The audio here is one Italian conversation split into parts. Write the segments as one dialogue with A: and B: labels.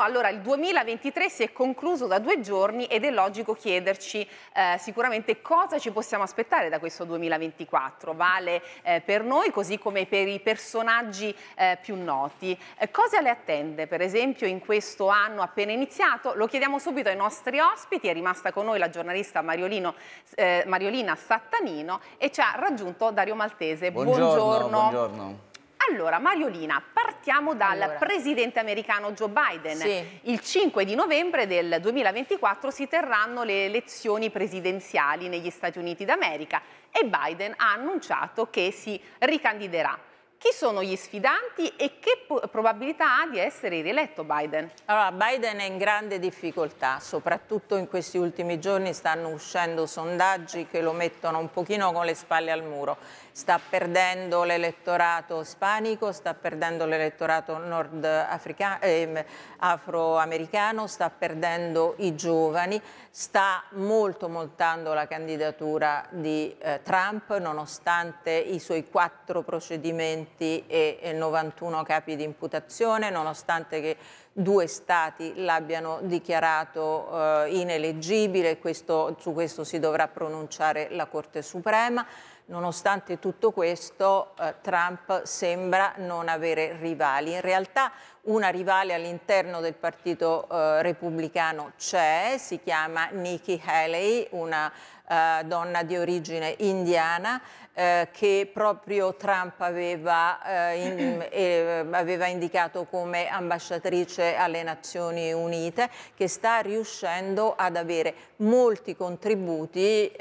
A: Allora, il 2023 si è concluso da due giorni ed è logico chiederci eh, sicuramente cosa ci possiamo aspettare da questo 2024. Vale eh, per noi così come per i personaggi eh, più noti. Eh, cosa le attende per esempio in questo anno appena iniziato? Lo chiediamo subito ai nostri ospiti. È rimasta con noi la giornalista Mariolino, eh, Mariolina Sattanino e ci ha raggiunto Dario Maltese. Buongiorno. buongiorno.
B: buongiorno.
A: Allora, Mariolina, partiamo partiamo dal allora. presidente americano Joe Biden. Sì. Il 5 di novembre del 2024 si terranno le elezioni presidenziali negli Stati Uniti d'America e Biden ha annunciato che si ricandiderà.
C: Chi sono gli sfidanti e che probabilità ha di essere rieletto Biden? Allora, Biden è in grande difficoltà, soprattutto in questi ultimi giorni stanno uscendo sondaggi che lo mettono un pochino con le spalle al muro. Sta perdendo l'elettorato ispanico, sta perdendo l'elettorato eh, afroamericano, sta perdendo i giovani, sta molto montando la candidatura di eh, Trump nonostante i suoi quattro procedimenti presidenti e 91 capi di imputazione, nonostante che due stati l'abbiano dichiarato eh, ineleggibile, questo, su questo si dovrà pronunciare la Corte Suprema. Nonostante tutto questo, eh, Trump sembra non avere rivali. In realtà una rivale all'interno del partito eh, repubblicano c'è, si chiama Nikki Haley, una eh, donna di origine indiana eh, che proprio Trump aveva, eh, in, eh, aveva, indicato come ambasciatrice alle Nazioni Unite, che sta riuscendo ad avere molti contributi,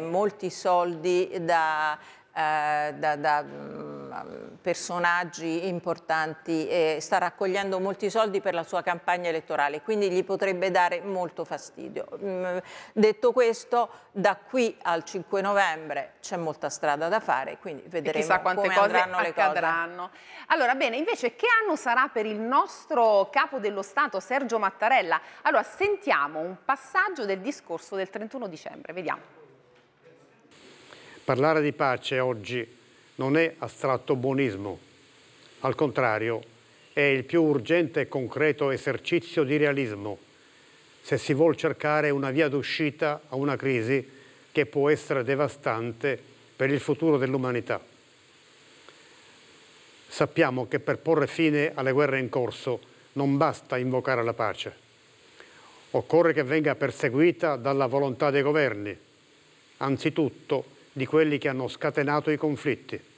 C: molti soldi da eh, da, da mm, personaggi importanti e sta raccogliendo molti soldi per la sua campagna elettorale, quindi gli potrebbe dare molto fastidio. Mm, detto questo, da qui al 5 novembre c'è molta strada da fare, quindi vedremo e chissà quante cose andranno accadranno.
A: le cose. Allora, bene, invece che anno sarà per il nostro capo dello Stato Sergio Mattarella? Allora, sentiamo un passaggio del discorso del 31 dicembre, vediamo. Parlare di pace oggi non è astratto buonismo, al contrario è il più urgente e concreto esercizio di realismo se si vuole cercare una via d'uscita a una crisi che può essere devastante per il futuro dell'umanità. Sappiamo che per porre fine alle guerre in corso non basta invocare la pace. Occorre che venga perseguita dalla volontà dei governi, anzitutto di quelli che hanno scatenato i conflitti.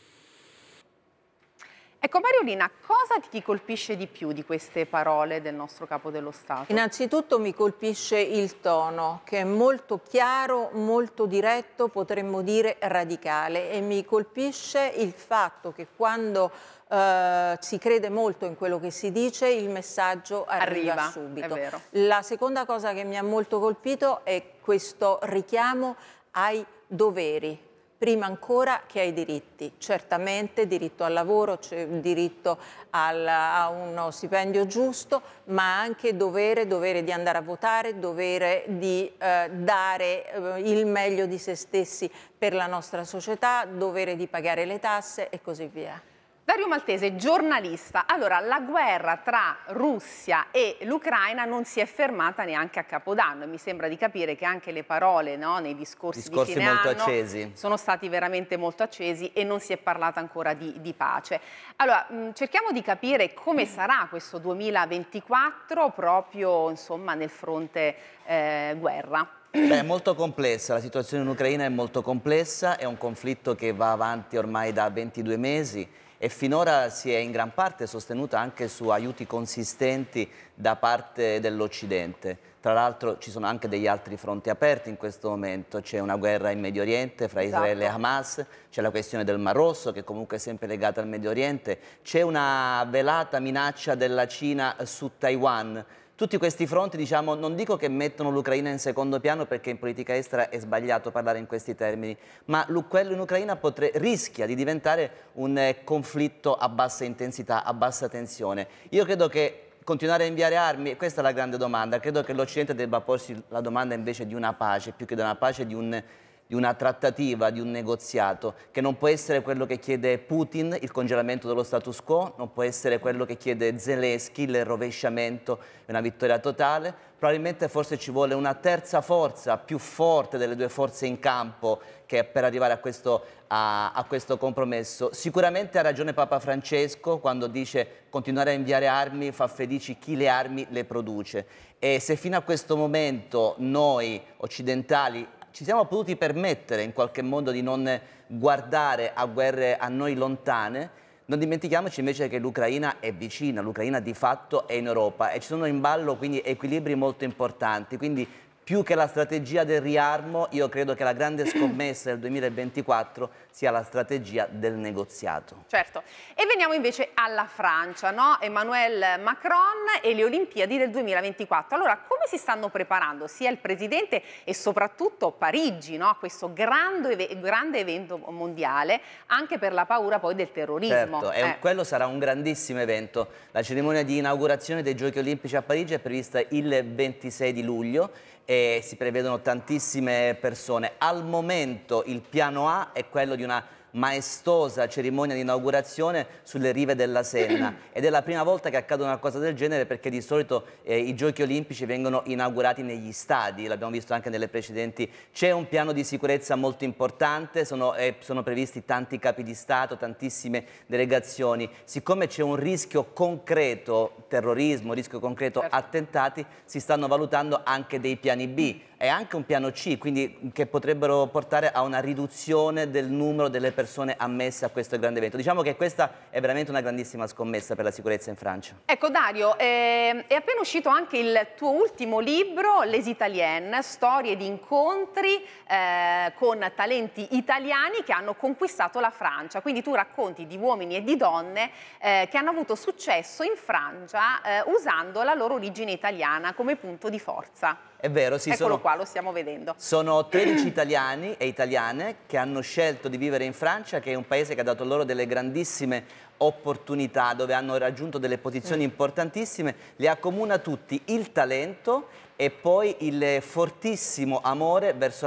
A: Ecco Mariolina, cosa ti colpisce di più di queste parole del nostro Capo dello Stato?
C: Innanzitutto mi colpisce il tono, che è molto chiaro, molto diretto, potremmo dire radicale, e mi colpisce il fatto che quando Uh, si crede molto in quello che si dice, il messaggio arriva, arriva subito. La seconda cosa che mi ha molto colpito è questo richiamo ai doveri prima ancora che ai diritti. Certamente diritto al lavoro, diritto al, a uno stipendio giusto, ma anche dovere, dovere di andare a votare, dovere di eh, dare eh, il meglio di se stessi per la nostra società, dovere di pagare le tasse e così via. Dario Maltese, giornalista. Allora, la guerra tra Russia
A: e l'Ucraina non si è fermata neanche a Capodanno. Mi sembra di capire che anche le parole no, nei discorsi, discorsi di molto accesi. sono stati veramente molto accesi e non si è parlato ancora di, di pace. Allora, mh, mm, cerchiamo di capire come sarà questo 2024 proprio insomma, nel fronte eh, guerra.
B: Beh, è molto complessa, la situazione in Ucraina è molto complessa, è un conflitto che va avanti ormai da 22 mesi e finora si è in gran parte sostenuta anche su aiuti consistenti da parte dell'Occidente. Tra l'altro ci sono anche degli altri fronti aperti in questo momento, c'è una guerra in Medio Oriente fra esatto. Israele e Hamas, c'è la questione del Mar Rosso che comunque è sempre legata al Medio Oriente, c'è una velata minaccia della Cina su Taiwan, tutti questi fronti, diciamo, non dico che mettono l'Ucraina in secondo piano perché in politica estera è sbagliato parlare in questi termini, ma quello in Ucraina potre, rischia di diventare un eh, conflitto a bassa intensità, a bassa tensione. Io credo che continuare a inviare armi? Questa è la grande domanda. Credo che l'Occidente debba porsi la domanda invece di una pace, più che di una pace, di un di una trattativa, di un negoziato, che non può essere quello che chiede Putin, il congelamento dello status quo, non può essere quello che chiede Zelensky, il rovesciamento e una vittoria totale. Probabilmente forse ci vuole una terza forza, più forte delle due forze in campo, che per arrivare a questo, a, a questo compromesso. Sicuramente ha ragione Papa Francesco quando dice continuare a inviare armi fa felici chi le armi le produce. E se fino a questo momento noi occidentali ci siamo potuti permettere in qualche modo di non guardare a guerre a noi lontane, non dimentichiamoci invece che l'Ucraina è vicina, l'Ucraina di fatto è in Europa e ci sono in ballo quindi equilibri molto importanti, quindi più che la strategia del riarmo, io credo che la grande scommessa del 2024 sia la strategia del negoziato.
A: Certo, e veniamo invece alla Francia, no? Emmanuel Macron e le Olimpiadi del 2024. Allora, come si stanno preparando sia il Presidente e soprattutto Parigi no? a questo grande, grande, evento mondiale, anche per la paura poi del terrorismo? Certo, eh. un,
B: quello sarà un grandissimo evento. La cerimonia di inaugurazione dei Giochi Olimpici a Parigi è prevista il 26 di luglio e si prevedono tantissime persone. Al momento il piano A è quello di una maestosa cerimonia di inaugurazione sulle rive della Senna ed è la prima volta che accade una cosa del genere perché di solito eh, i giochi olimpici vengono inaugurati negli stadi, l'abbiamo visto anche nelle precedenti. C'è un piano di sicurezza molto importante, sono, eh, sono previsti tanti capi di Stato, tantissime delegazioni. Siccome c'è un rischio concreto, terrorismo, rischio concreto, certo. attentati, si stanno valutando anche dei piani B è anche un piano C, quindi che potrebbero portare a una riduzione del numero delle persone ammesse a questo grande evento. Diciamo che questa è veramente una grandissima scommessa per la sicurezza in Francia.
A: Ecco Dario, eh, è appena uscito anche il tuo ultimo libro, Les Italiennes, storie di incontri eh, con talenti italiani che hanno conquistato la Francia. Quindi tu racconti di uomini e di donne eh, che hanno avuto successo in Francia eh, usando la loro origine italiana come punto di forza
B: è vero, sì. Eccolo sono, qua, lo stiamo vedendo. Sono 13 italiani e italiane che hanno scelto di vivere in Francia, che è un paese che ha dato loro delle grandissime opportunità, dove hanno raggiunto delle posizioni mm. importantissime, le accomuna tutti il talento e poi il fortissimo amore verso,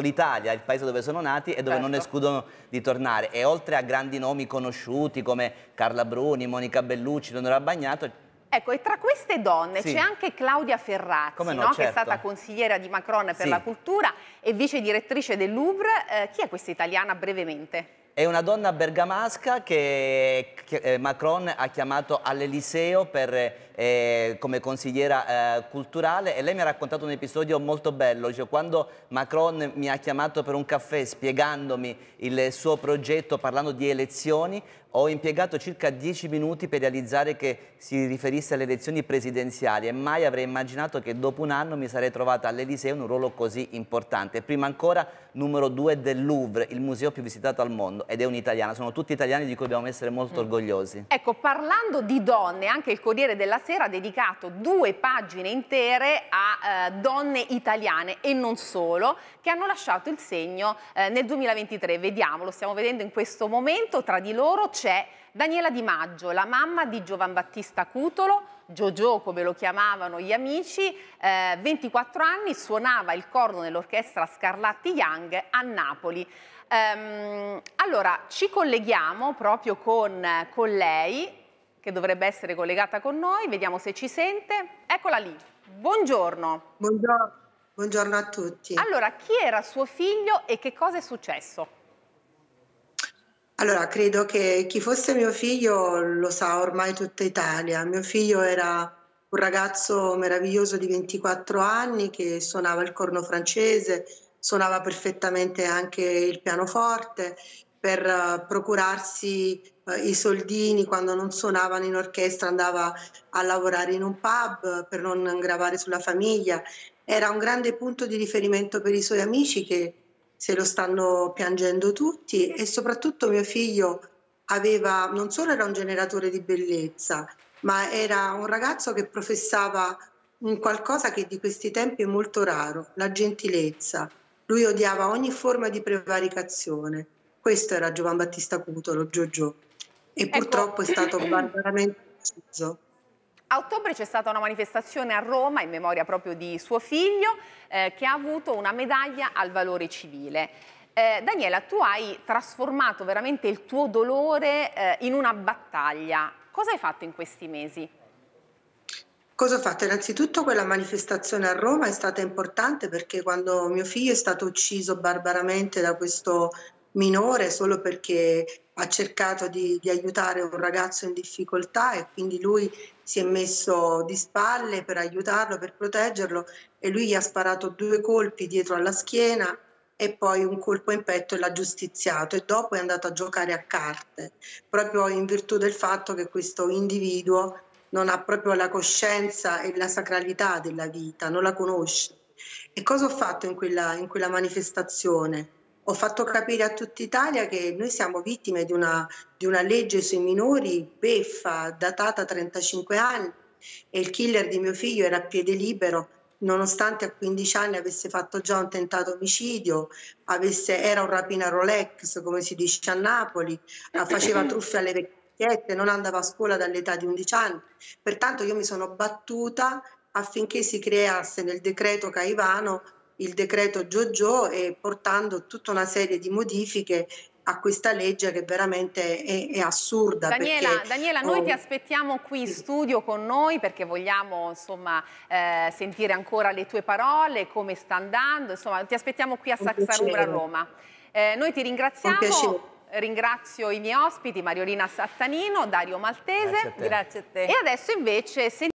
B: l'Italia, il paese dove sono nati e dove certo. non escludono di tornare. E oltre a grandi nomi conosciuti come Carla Bruni, Monica Bellucci, Leonora Bagnato,
A: Ecco, e tra queste donne sì. c'è anche Claudia Ferrazzi, no, no? Certo. che è certo. stata consigliera di Macron per sì. la cultura e vice direttrice del Louvre. Eh, chi è questa italiana brevemente?
B: È una donna bergamasca che, eh, Macron ha chiamato all'Eliseo per eh, come consigliera eh, culturale e lei mi ha raccontato un episodio molto bello, cioè quando Macron mi ha chiamato per un caffè spiegandomi il suo progetto parlando di elezioni, ho impiegato circa dieci minuti per realizzare che si riferisse alle elezioni presidenziali e mai avrei immaginato che dopo un anno mi sarei trovata all'Eliseo in un ruolo così importante. Prima ancora numero due del Louvre, il museo più visitato al mondo ed è un'italiana, sono tutti italiani di cui dobbiamo essere molto mm. orgogliosi.
A: Ecco, parlando di donne, anche il Corriere della sera ha dedicato due pagine intere a eh, donne italiane e non solo, che hanno lasciato il segno eh, nel 2023. Vediamolo, stiamo vedendo in questo momento, tra di loro c'è Daniela Di Maggio, la mamma di Giovan Battista Cutolo, Jojo come lo chiamavano gli amici, eh, 24 anni, suonava il corno nell'orchestra Scarlatti Young a Napoli. Ehm, allora, ci colleghiamo proprio con, con lei che dovrebbe essere collegata con noi. Vediamo se ci sente. Eccola lì.
D: Buongiorno. Buongiorno. Buongiorno a tutti. Allora,
A: chi era suo figlio e che cosa è successo?
D: Allora, credo che chi fosse mio figlio lo sa ormai tutta Italia. Mio figlio era un ragazzo meraviglioso di 24 anni che suonava il corno francese, suonava perfettamente anche il pianoforte per eh, procurarsi eh, i soldini quando non suonavano in orchestra, andava a lavorare in un pub per non gravare sulla famiglia. Era un grande punto di riferimento per i suoi amici che se lo stanno piangendo tutti e soprattutto mio figlio aveva, non solo era un generatore di bellezza, ma era un ragazzo che professava un qualcosa che di questi tempi è molto raro, la gentilezza. Lui odiava ogni forma di prevaricazione questo era Giovan Battista Cutolo, Giorgio, e ecco. purtroppo ecco. è stato barbaramente ucciso.
A: A ottobre c'è stata una manifestazione a Roma in memoria proprio di suo figlio eh, che ha avuto una medaglia al valore civile. Eh, Daniela, tu hai trasformato veramente il tuo dolore eh, in una battaglia. Cosa hai fatto in questi mesi?
D: Cosa ho fatto? Innanzitutto quella manifestazione a Roma è stata importante perché quando mio figlio è stato ucciso barbaramente da questo minore solo perché ha cercato di, di, aiutare un ragazzo in difficoltà e quindi lui si è messo di spalle per aiutarlo, per proteggerlo e lui gli ha sparato due colpi dietro alla schiena e poi un colpo in petto e l'ha giustiziato e dopo è andato a giocare a carte, proprio in virtù del fatto che questo individuo non ha proprio la coscienza e la sacralità della vita, non la conosce. E cosa ho fatto in quella, in quella manifestazione? ho fatto capire a tutta Italia che noi siamo vittime di una, di una legge sui minori beffa, datata 35 anni e il killer di mio figlio era a piede libero nonostante a 15 anni avesse fatto già un tentato omicidio, avesse, era un rapina Rolex, come si dice a Napoli, faceva truffe alle vecchiette, non andava a scuola dall'età di 11 anni. Pertanto io mi sono battuta affinché si creasse nel decreto Caivano il decreto Giorgio e portando tutta una serie di modifiche a questa legge che veramente è, è assurda. Daniela, perché, Daniela noi ti
A: aspettiamo qui in studio con noi perché vogliamo insomma, eh, sentire ancora le tue parole, come sta andando, insomma ti aspettiamo qui a Saxarubra a Roma. Eh, noi ti ringraziamo. Ringrazio i miei ospiti, Mariolina Sattanino, Dario Maltese. Grazie a te. E adesso invece